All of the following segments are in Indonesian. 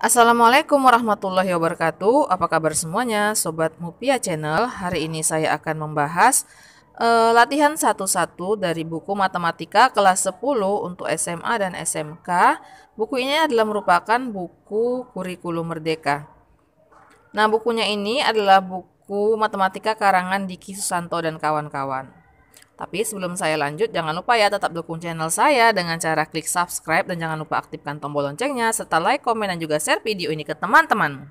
Assalamualaikum warahmatullahi wabarakatuh. Apa kabar semuanya, sobat Mupia Channel? Hari ini saya akan membahas eh, latihan satu-satu dari buku matematika kelas 10 untuk SMA dan SMK. Buku ini adalah merupakan buku kurikulum merdeka. Nah, bukunya ini adalah buku matematika karangan Diki Susanto dan kawan-kawan. Tapi sebelum saya lanjut, jangan lupa ya tetap dukung channel saya dengan cara klik subscribe dan jangan lupa aktifkan tombol loncengnya serta like, komen, dan juga share video ini ke teman teman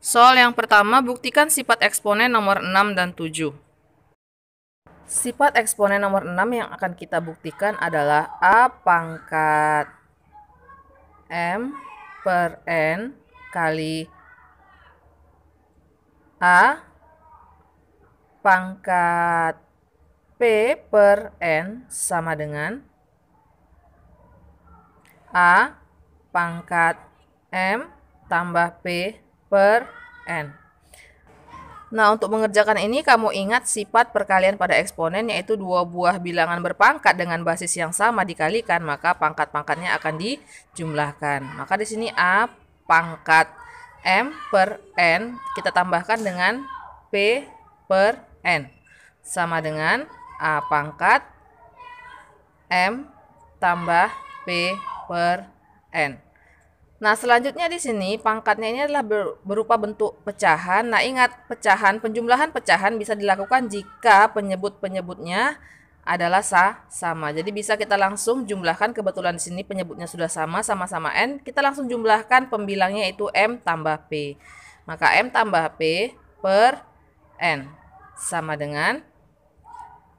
Soal yang pertama, buktikan sifat eksponen nomor 6 dan 7. Sifat eksponen nomor 6 yang akan kita buktikan adalah A pangkat M per N kali A pangkat P per N sama dengan A pangkat M tambah P per N. Nah, untuk mengerjakan ini kamu ingat sifat perkalian pada eksponen yaitu dua buah bilangan berpangkat dengan basis yang sama dikalikan, maka pangkat-pangkatnya akan dijumlahkan. Maka di sini A pangkat M per N kita tambahkan dengan P per N. Sama dengan A pangkat M tambah P per N. Nah, selanjutnya di sini pangkatnya ini adalah berupa bentuk pecahan. Nah, ingat pecahan, penjumlahan pecahan bisa dilakukan jika penyebut-penyebutnya adalah sa sama. Jadi bisa kita langsung jumlahkan kebetulan di sini penyebutnya sudah sama sama-sama n. Kita langsung jumlahkan pembilangnya itu m tambah p. Maka m tambah p per n sama dengan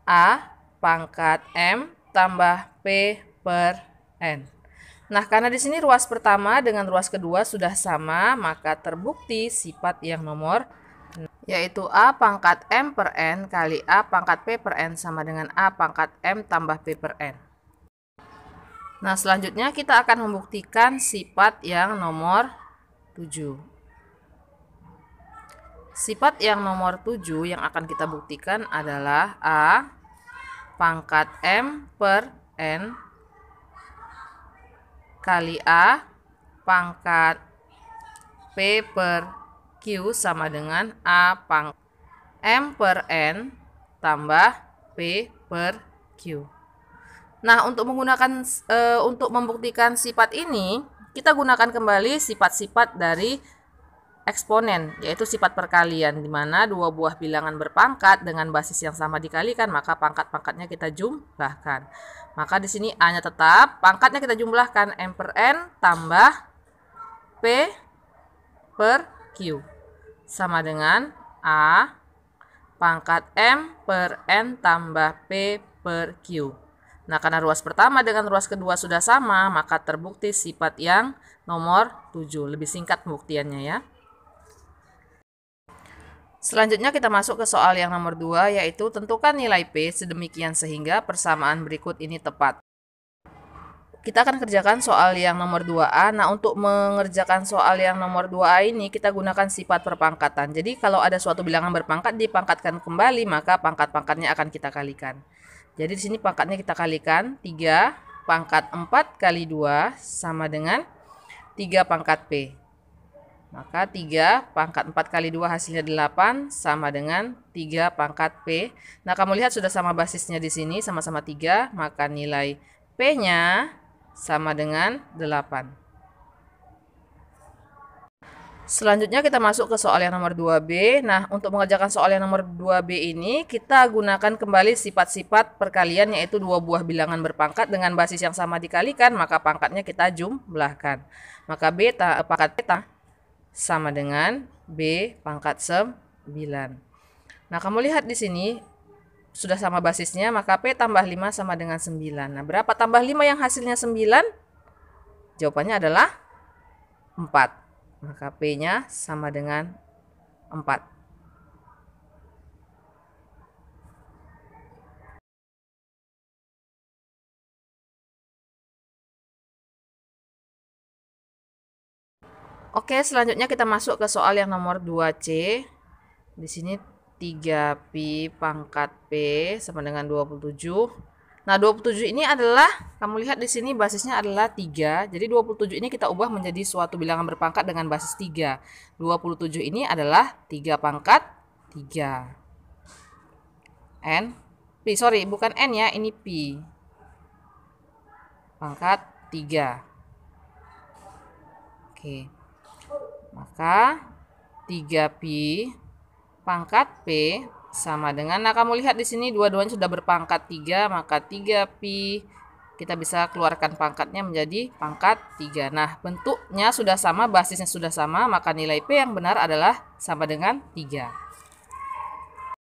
a pangkat m tambah p per n. Nah, karena di sini ruas pertama dengan ruas kedua sudah sama, maka terbukti sifat yang nomor yaitu A pangkat M per N kali A pangkat P per N sama dengan A pangkat M tambah P per N. Nah, selanjutnya kita akan membuktikan sifat yang nomor 7. Sifat yang nomor 7 yang akan kita buktikan adalah A pangkat M per N kali A pangkat P per Q sama dengan A pangkat M per N tambah P per Q. Nah, untuk menggunakan e, untuk membuktikan sifat ini, kita gunakan kembali sifat-sifat dari eksponen, yaitu sifat perkalian, di mana dua buah bilangan berpangkat dengan basis yang sama dikalikan, maka pangkat-pangkatnya kita jumlahkan. Maka di sini A-nya tetap, pangkatnya kita jumlahkan M per N tambah P per Q. Sama dengan A pangkat M per N tambah P per Q. Nah, karena ruas pertama dengan ruas kedua sudah sama, maka terbukti sifat yang nomor 7. Lebih singkat pembuktiannya ya. Selanjutnya kita masuk ke soal yang nomor 2 yaitu tentukan nilai P sedemikian sehingga persamaan berikut ini tepat. Kita akan kerjakan soal yang nomor 2A. Nah, untuk mengerjakan soal yang nomor 2A ini kita gunakan sifat perpangkatan. Jadi, kalau ada suatu bilangan berpangkat dipangkatkan kembali, maka pangkat-pangkatnya akan kita kalikan. Jadi, di sini pangkatnya kita kalikan 3 pangkat 4 kali 2 sama dengan 3 pangkat P. Maka 3 pangkat 4 kali 2 hasilnya 8 sama dengan 3 pangkat P. Nah, kamu lihat sudah sama basisnya di sini, sama-sama 3, maka nilai P-nya sama dengan 8. Selanjutnya kita masuk ke soal yang nomor 2B. Nah, untuk mengerjakan soal yang nomor 2B ini, kita gunakan kembali sifat-sifat perkalian yaitu dua buah bilangan berpangkat dengan basis yang sama dikalikan, maka pangkatnya kita jumlahkan. Maka B eh, pangkat beta sama dengan B pangkat 9. Nah, kamu lihat di sini sudah sama basisnya, maka P tambah 5 sama dengan 9. Nah, berapa tambah 5 yang hasilnya 9? Jawabannya adalah 4. Maka P-nya sama dengan 4. Oke, selanjutnya kita masuk ke soal yang nomor 2C. Di sini 3 p pangkat P sama dengan 27. Nah, 27 ini adalah, kamu lihat di sini basisnya adalah 3. Jadi 27 ini kita ubah menjadi suatu bilangan berpangkat dengan basis 3. 27 ini adalah 3 pangkat 3. N, P, sorry, bukan N ya, ini P. Pangkat 3. Oke. Maka 3 p pangkat p sama dengan nah kamu lihat di sini dua-duanya sudah berpangkat 3, maka 3 p kita bisa keluarkan pangkatnya menjadi pangkat 3. Nah, bentuknya sudah sama, basisnya sudah sama, maka nilai P yang benar adalah sama dengan 3.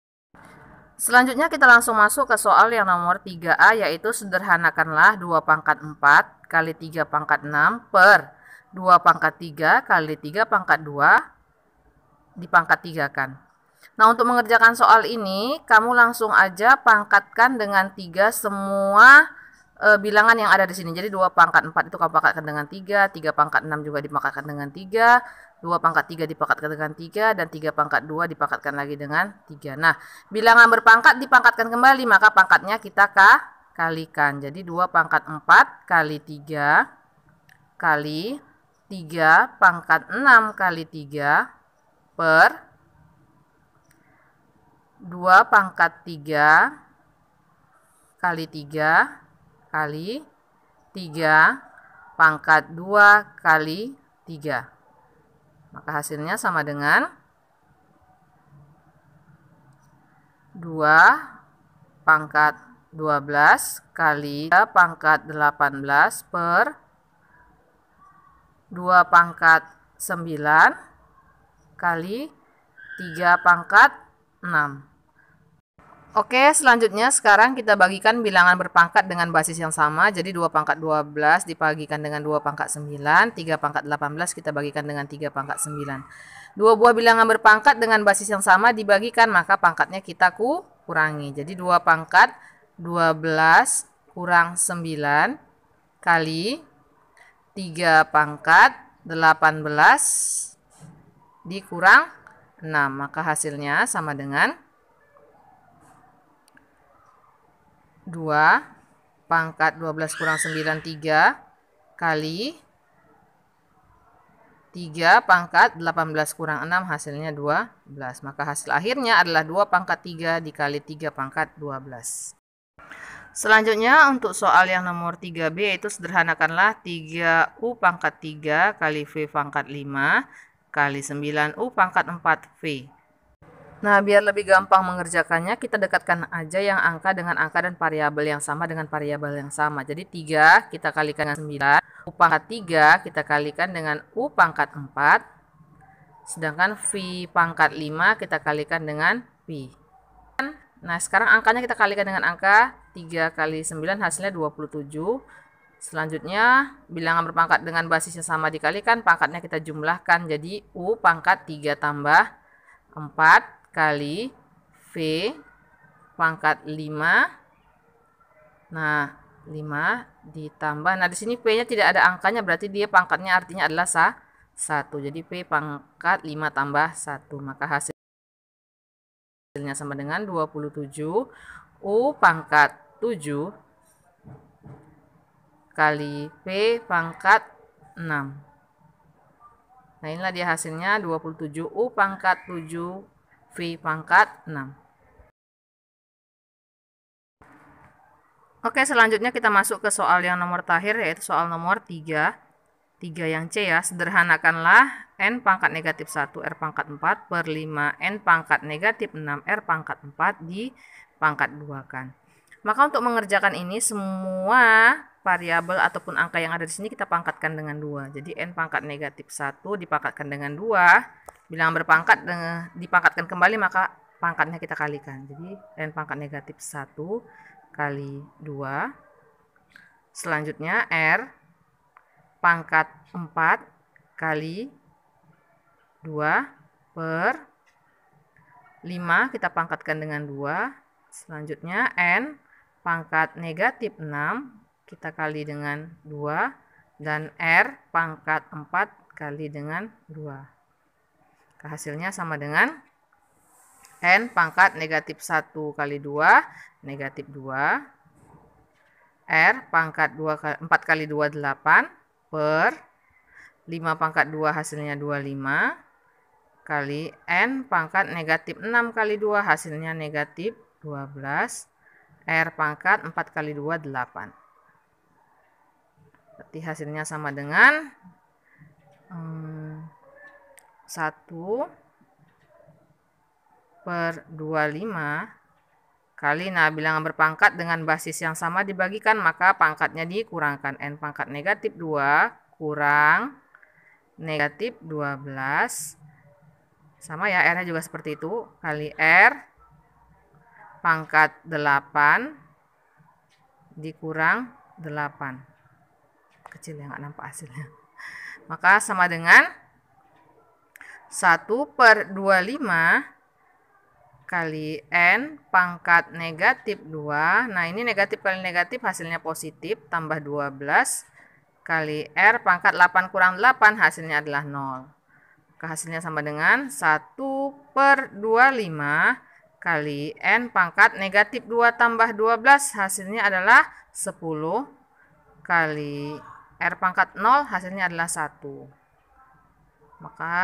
Selanjutnya kita langsung masuk ke soal yang nomor 3A yaitu sederhanakanlah 2 pangkat 4 kali 3 pangkat 6 per 2 pangkat 3 kali 3 pangkat 2 dipangkat 3 kan. Nah, untuk mengerjakan soal ini, kamu langsung aja pangkatkan dengan 3 semua e, bilangan yang ada di sini. Jadi 2 pangkat 4 itu kamu pangkatkan dengan 3, 3 pangkat 6 juga dipangkatkan dengan 3, 2 pangkat 3 dipangkatkan dengan 3, dan 3 pangkat 2 dipangkatkan lagi dengan 3. Nah, bilangan berpangkat dipangkatkan kembali, maka pangkatnya kita k kalikan. Jadi 2 pangkat 4 kali 3 kali 3 pangkat 6 kali 3 per 2 pangkat 3 kali 3 kali 3 pangkat 2 kali 3. Maka hasilnya sama dengan 2 pangkat 12 kali 3 pangkat 18 per 2 pangkat 9 kali 3 pangkat 6. Oke, selanjutnya sekarang kita bagikan bilangan berpangkat dengan basis yang sama. Jadi 2 pangkat 12 dibagikan dengan 2 pangkat 9, 3 pangkat 18 kita bagikan dengan 3 pangkat 9. Dua buah bilangan berpangkat dengan basis yang sama dibagikan, maka pangkatnya kita kurangi. Jadi 2 pangkat 12 kurang 9 kali 3 pangkat 18 dikurang 6. Maka hasilnya sama dengan 2 pangkat 12 kurang 9 3 kali 3 pangkat 18 kurang 6 hasilnya 12. Maka hasil akhirnya adalah 2 pangkat 3 dikali 3 pangkat 12. Selanjutnya untuk soal yang nomor 3B yaitu sederhanakanlah 3U pangkat 3 kali V pangkat 5 kali 9U pangkat 4V. Nah, biar lebih gampang mengerjakannya, kita dekatkan aja yang angka dengan angka dan variabel yang sama dengan variabel yang sama. Jadi 3 kita kalikan dengan 9, U pangkat 3 kita kalikan dengan U pangkat 4, sedangkan V pangkat 5 kita kalikan dengan V. Nah, sekarang angkanya kita kalikan dengan angka 3 kali 9 hasilnya 27. Selanjutnya, bilangan berpangkat dengan basisnya sama dikalikan, pangkatnya kita jumlahkan. Jadi, U pangkat 3 tambah 4 kali V pangkat 5. Nah, 5 ditambah. Nah, di sini P-nya tidak ada angkanya, berarti dia pangkatnya artinya adalah sa 1. Jadi, P pangkat 5 tambah 1. Maka hasilnya sama dengan 27. U pangkat 7 kali P pangkat 6. Nah inilah dia hasilnya 27 U pangkat 7 V pangkat 6. Oke, selanjutnya kita masuk ke soal yang nomor terakhir, yaitu soal nomor 3. 3 yang C ya, sederhanakanlah N pangkat negatif 1, R pangkat 4 per 5, N pangkat negatif 6, R pangkat 4 di pangkat 2 kan. Maka untuk mengerjakan ini semua variabel ataupun angka yang ada di sini kita pangkatkan dengan 2. Jadi n pangkat negatif 1 dipangkatkan dengan 2. Bilangan berpangkat dengan, dipangkatkan kembali maka pangkatnya kita kalikan. Jadi n pangkat negatif 1 kali 2. Selanjutnya R pangkat 4 kali 2 per 5 kita pangkatkan dengan 2. Selanjutnya N pangkat negatif 6 kita kali dengan 2 dan R pangkat 4 kali dengan 2. Hasilnya sama dengan N pangkat negatif 1 kali 2 negatif 2 R pangkat 2 kali, 4 kali 2 8 per 5 pangkat 2 hasilnya 25 kali N pangkat negatif 6 kali 2 hasilnya negatif 12 R pangkat 4 kali 2, 8. Berarti hasilnya sama dengan eh, um, 1 per 25 kali nah bilangan berpangkat dengan basis yang sama dibagikan maka pangkatnya dikurangkan n pangkat negatif 2 kurang negatif 12 sama ya R-nya juga seperti itu kali R pangkat 8 dikurang 8. Kecil ya, nggak nampak hasilnya. Maka sama dengan 1 per 25 kali N pangkat negatif 2. Nah, ini negatif kali negatif hasilnya positif, tambah 12 kali R pangkat 8 kurang 8 hasilnya adalah 0. Maka hasilnya sama dengan 1 per 25 kali N pangkat negatif 2 tambah 12 hasilnya adalah 10 kali R pangkat 0 hasilnya adalah 1 maka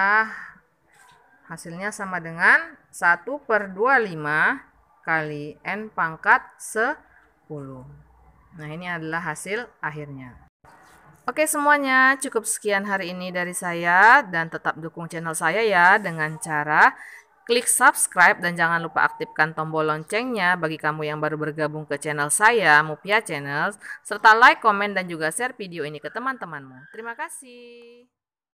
hasilnya sama dengan 1 per 25 kali N pangkat 10 nah ini adalah hasil akhirnya Oke semuanya, cukup sekian hari ini dari saya dan tetap dukung channel saya ya dengan cara Klik subscribe dan jangan lupa aktifkan tombol loncengnya bagi kamu yang baru bergabung ke channel saya, Mupia Channel, serta like, komen, dan juga share video ini ke teman-temanmu. Terima kasih.